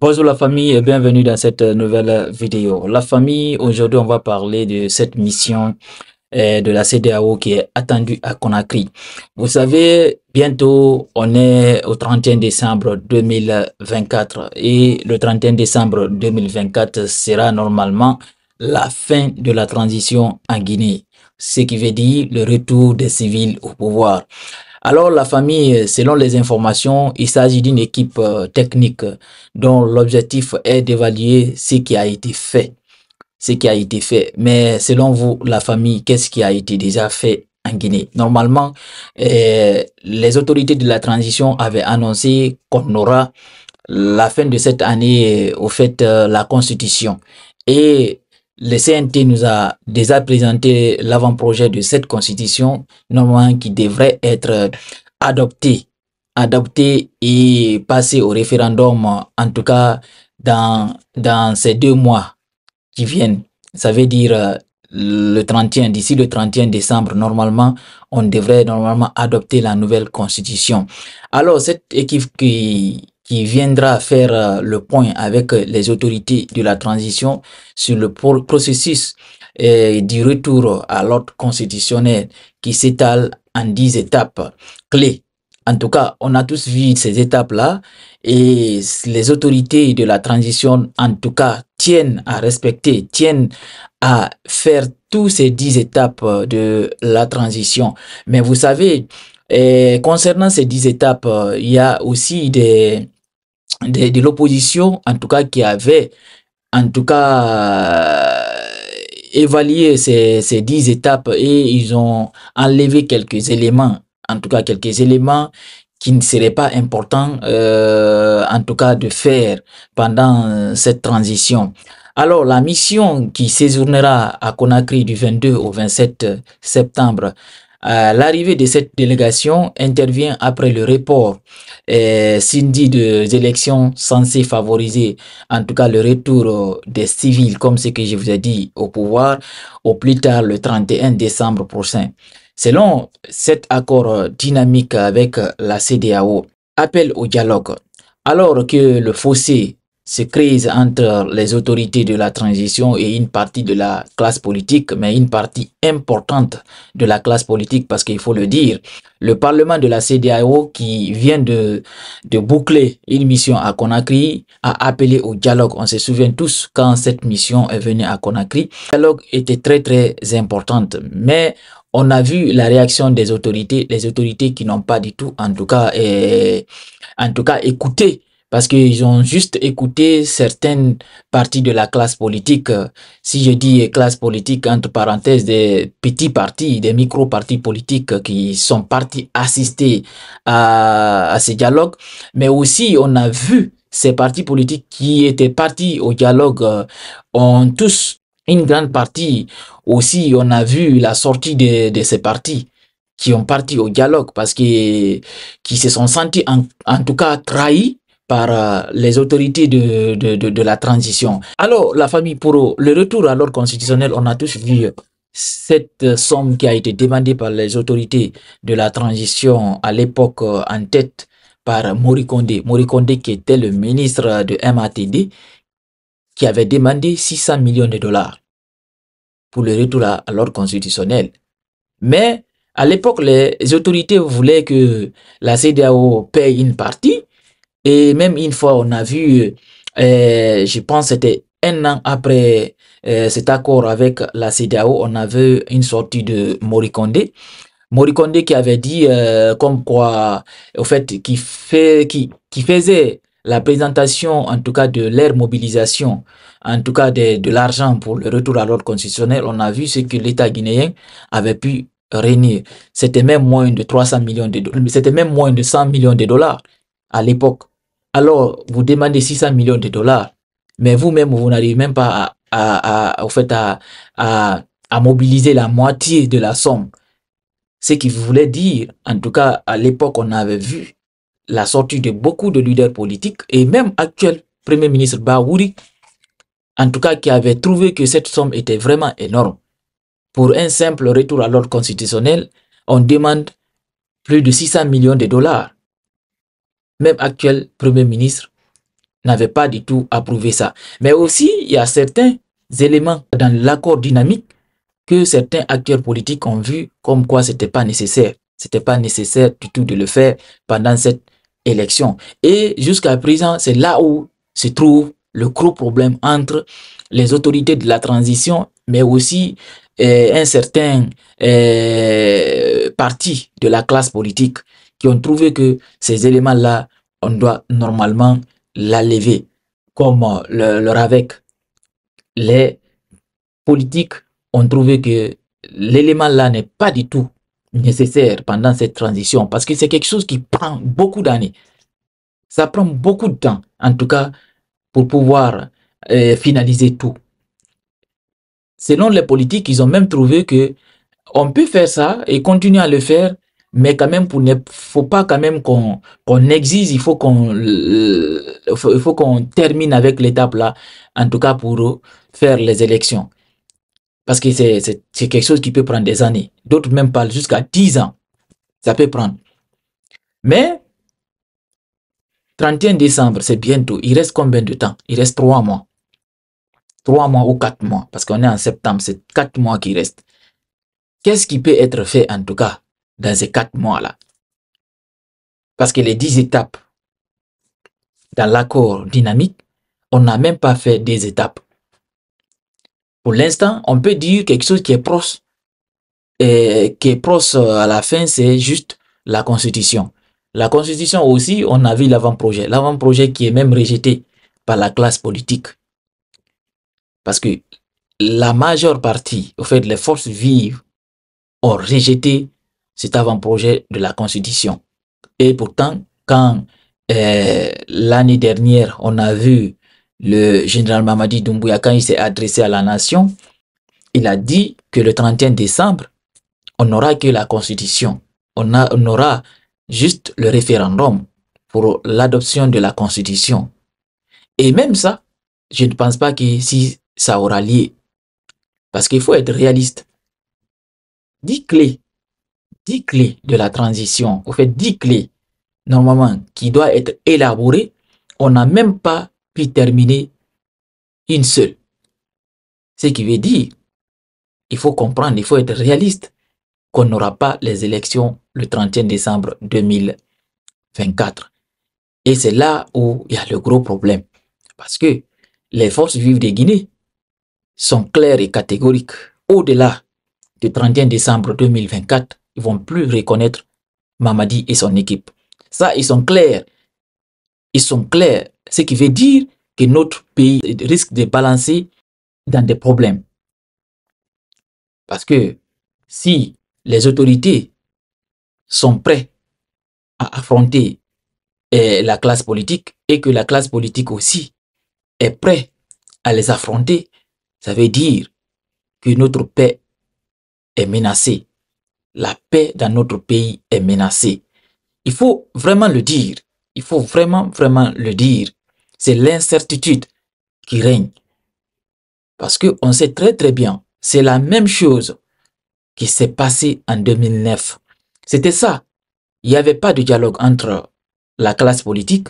Bonjour la famille et bienvenue dans cette nouvelle vidéo. La famille, aujourd'hui on va parler de cette mission eh, de la CDAO qui est attendue à Conakry. Vous savez, bientôt on est au 31 décembre 2024 et le 31 décembre 2024 sera normalement la fin de la transition en Guinée, ce qui veut dire le retour des civils au pouvoir. Alors la famille, euh, selon les informations, il s'agit d'une équipe euh, technique euh, dont l'objectif est d'évaluer ce qui a été fait. Ce qui a été fait. Mais selon vous, la famille, qu'est-ce qui a été déjà fait en Guinée. Normalement, les autorités de la transition avaient annoncé qu'on aura la fin de cette année, au fait, la constitution. Et le CNT nous a déjà présenté l'avant-projet de cette constitution, normalement qui devrait être adoptée, euh, adoptée et passée au référendum, en tout cas dans, dans ces deux mois qui viennent. Ça veut dire euh, le 31, d'ici le 31 décembre, normalement, on devrait normalement adopter la nouvelle constitution. Alors, cette équipe qui qui viendra faire euh, le point avec euh, les autorités de la transition sur le processus euh, du retour à l'ordre constitutionnel qui s'étale en dix étapes clés. En tout cas, on a tous vu ces étapes-là et les autorités de la transition, en tout cas, tiennent à respecter, tiennent à faire toutes ces dix étapes de la transition. Mais vous savez, concernant ces dix étapes, il y a aussi des, de, l'opposition, en tout cas qui avait, en tout cas, euh, évalué ces, dix étapes et ils ont enlevé quelques éléments, en tout cas quelques éléments qui ne seraient pas importants, euh, en tout cas, de faire pendant cette transition. Alors, la mission qui séjournera à Conakry du 22 au 27 septembre L'arrivée de cette délégation intervient après le report euh, Cindy des élections censées favoriser en tout cas le retour euh, des civils, comme ce que je vous ai dit, au pouvoir au plus tard le 31 décembre prochain. Selon cet accord euh, dynamique avec euh, la CDAO, appel au dialogue, alors que le fossé ces crise entre les autorités de la transition et une partie de la classe politique, mais une partie importante de la classe politique, parce qu'il faut le dire, le Parlement de la CDAO qui vient de, de boucler une mission à Conakry a appelé au dialogue. On se souvient tous quand cette mission est venue à Conakry. Le dialogue était très très importante, mais on a vu la réaction des autorités, les autorités qui n'ont pas du tout, en tout cas, eh, en tout cas, écouté parce qu'ils ont juste écouté certaines parties de la classe politique. Si je dis classe politique, entre parenthèses, des petits partis, des micro-partis politiques qui sont partis assister à, à ces dialogues, mais aussi on a vu ces partis politiques qui étaient partis au dialogue euh, ont tous une grande partie aussi, on a vu la sortie de, de ces partis qui ont parti au dialogue parce que qui se sont sentis en, en tout cas trahis par euh, les autorités de, de, de, la transition. Alors, la famille pour le retour à l'ordre constitutionnel, on a tous vu euh, cette euh, somme qui a été demandée par les autorités de la transition à l'époque en tête par Morikonde. Morikonde qui était le ministre de MATD, qui avait demandé 600 millions de dollars pour le retour à, à l'ordre constitutionnel. Mais à l'époque, les autorités voulaient que la CDAO paye une partie et même une fois, on a vu, euh, je pense c'était un an après euh, cet accord avec la CDAO, on avait une sortie de Morikonde. Morikonde qui avait dit euh, comme quoi, au fait, qui, fait, qui, qui faisait la présentation, en tout cas, de leur mobilisation, en tout cas de, de l'argent pour le retour à l'ordre constitutionnel, on a vu ce que l'État guinéen avait pu réunir. C'était même moins de 300 millions de dollars, c'était même moins de 100 millions de dollars à l'époque alors vous demandez 600 millions de dollars, mais vous-même, vous, n'arrivez même pas à, fait à, mobiliser la moitié de la somme. Ce qui voulait dire, en tout cas à l'époque, on avait vu la sortie de beaucoup de leaders politiques et même actuel Premier ministre Baouri, en tout cas qui avait trouvé que cette somme était vraiment énorme. Pour un simple retour à l'ordre constitutionnel, on demande plus de 600 millions de dollars même actuel Premier ministre, n'avait pas du tout approuvé ça. Mais aussi, il y a certains éléments dans l'accord dynamique que certains acteurs politiques ont vu comme quoi n'était pas nécessaire. Ce n'était pas nécessaire du tout de le faire pendant cette élection. Et jusqu'à présent, c'est là où se trouve le gros problème entre les autorités de la transition, mais aussi eh, un certain eh, parti de la classe politique qui ont trouvé que ces éléments-là, on doit normalement la lever, comme euh, le, leur avec. Les politiques ont trouvé que l'élément-là n'est pas du tout nécessaire pendant cette transition parce que c'est quelque chose qui prend beaucoup d'années. Ça prend beaucoup de temps, en tout cas, pour pouvoir euh, finaliser tout. Selon les politiques, ils ont même trouvé que on peut faire ça et continuer à le faire mais quand même pour ne faut pas quand même qu'on qu'on exige il faut qu'on euh, il faut, qu'on termine avec l'étape là en tout cas pour faire les élections parce que c'est c'est quelque chose qui peut prendre des années d'autres même parlent jusqu'à 10 ans ça peut prendre mais 31 décembre c'est bientôt il reste combien de temps il reste trois mois trois mois ou quatre mois parce qu'on est en septembre c'est quatre mois qui restent qu'est-ce qui peut être fait en tout cas dans ces quatre mois-là. Parce que les dix étapes dans l'accord dynamique, on n'a même pas fait des étapes. Pour l'instant, on peut dire quelque chose qui est proche. Et euh, qui est proche euh, à la fin, c'est juste la constitution. La constitution aussi, on a vu l'avant-projet. L'avant-projet qui est même rejeté par la classe politique. Parce que la majeure partie, au fait, les forces vives ont rejeté c'est avant-projet de la Constitution. Et pourtant, quand euh, l'année dernière, on a vu le général Mamadi Doumbouya, quand il s'est adressé à la nation, il a dit que le 31 décembre, on n'aura que la Constitution. On, aura juste le référendum pour l'adoption de la Constitution. Et même ça, je ne pense pas que si ça aura lieu. Parce qu'il faut être réaliste. Dix clés clés de la transition, au fait dix clés normalement qui doivent être élaborées, on n'a même pas pu terminer une seule. Ce qui veut dire, il faut comprendre, il faut être réaliste qu'on n'aura pas les élections le 31 décembre 2024. Et c'est là où il y a le gros problème. Parce que les forces vives de Guinée sont claires et catégoriques. Au-delà du 31 décembre 2024, ils vont plus reconnaître Mamadi et son équipe. Ça, ils sont clairs. Ils sont clairs. Ce qui veut dire que notre pays risque de balancer dans des problèmes. Parce que si les autorités sont prêtes à affronter eh, la classe politique et que la classe politique aussi est prête à les affronter, ça veut dire que notre paix est menacée la paix dans notre pays est menacée. Il faut vraiment le dire. Il faut vraiment, vraiment le dire. C'est l'incertitude qui règne. Parce qu'on sait très, très bien, c'est la même chose qui s'est passée en 2009. C'était ça. Il n'y avait pas de dialogue entre la classe politique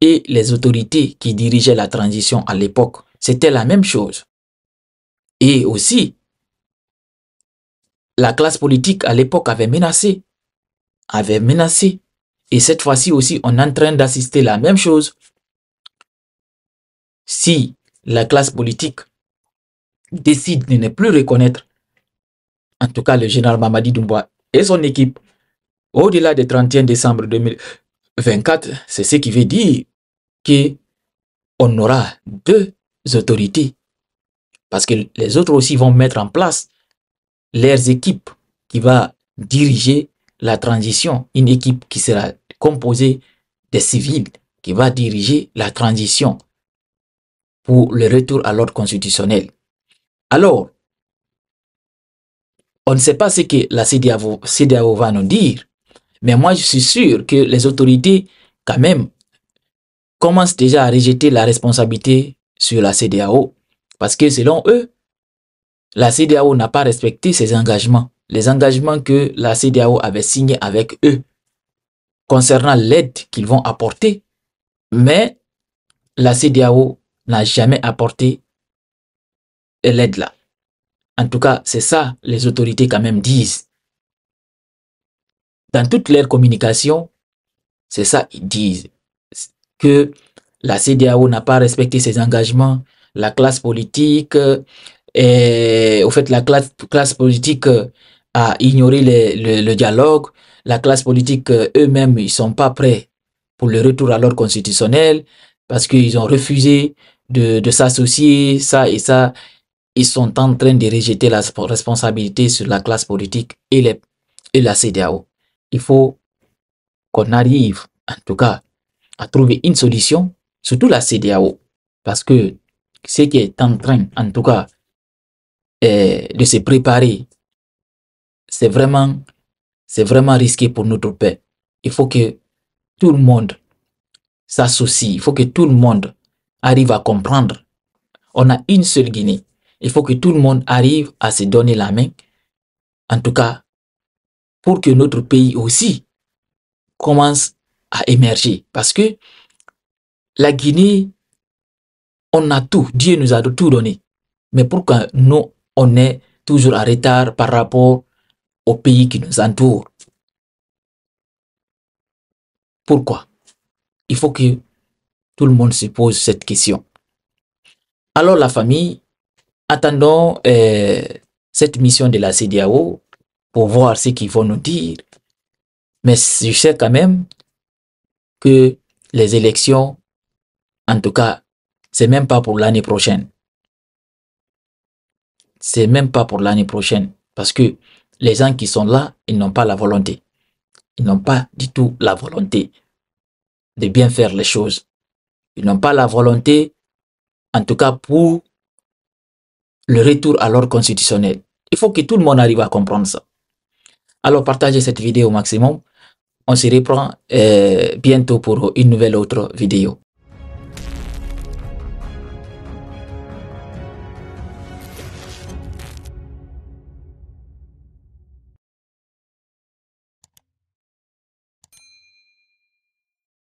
et les autorités qui dirigeaient la transition à l'époque. C'était la même chose. Et aussi, la classe politique à l'époque avait menacé, avait menacé. Et cette fois-ci aussi, on est en train d'assister la même chose. Si la classe politique décide de ne plus reconnaître, en tout cas le général Mamadi Doumbouya et son équipe, au-delà du 31 décembre 2024, c'est ce qui veut dire qu'on aura deux autorités. Parce que les autres aussi vont mettre en place leurs équipes qui va diriger la transition, une équipe qui sera composée des civils qui va diriger la transition pour le retour à l'ordre constitutionnel. Alors, on ne sait pas ce que la CDAO va nous dire, mais moi je suis sûr que les autorités, quand même, commencent déjà à rejeter la responsabilité sur la CDAO, parce que selon eux, la CDAO n'a pas respecté ses engagements, les engagements que la CDAO avait signés avec eux concernant l'aide qu'ils vont apporter, mais la CDAO n'a jamais apporté l'aide là. En tout cas, c'est ça les autorités quand même disent. Dans toutes leurs communications, c'est ça ils disent. Que la CDAO n'a pas respecté ses engagements, la classe politique, et au fait la classe, classe politique euh, a ignoré le, le, dialogue. La classe politique euh, eux-mêmes, ils sont pas prêts pour le retour à l'ordre constitutionnel parce qu'ils ont refusé de, de s'associer, ça et ça. Ils sont en train de rejeter la responsabilité sur la classe politique et, et la CDAO. Il faut qu'on arrive, en tout cas, à trouver une solution, surtout la CDAO, parce que ce qui est en train, en tout cas, de se préparer, c'est vraiment, c'est vraiment risqué pour notre paix. Il faut que tout le monde s'associe. Il faut que tout le monde arrive à comprendre. On a une seule Guinée. Il faut que tout le monde arrive à se donner la main. En tout cas, pour que notre pays aussi commence à émerger. Parce que la Guinée, on a tout. Dieu nous a tout donné. Mais pour que nous, on est toujours en retard par rapport aux pays qui nous entourent. Pourquoi Il faut que tout le monde se pose cette question. Alors la famille, attendons euh, cette mission de la CDAO pour voir ce qu'ils vont nous dire. Mais je sais quand même que les élections, en tout cas, c'est même pas pour l'année prochaine c'est même pas pour l'année prochaine. Parce que les gens qui sont là, ils n'ont pas la volonté. Ils n'ont pas du tout la volonté de bien faire les choses. Ils n'ont pas la volonté, en tout cas pour le retour à l'ordre constitutionnel. Il faut que tout le monde arrive à comprendre ça. Alors partagez cette vidéo au maximum. On se reprend euh, bientôt pour une nouvelle autre vidéo.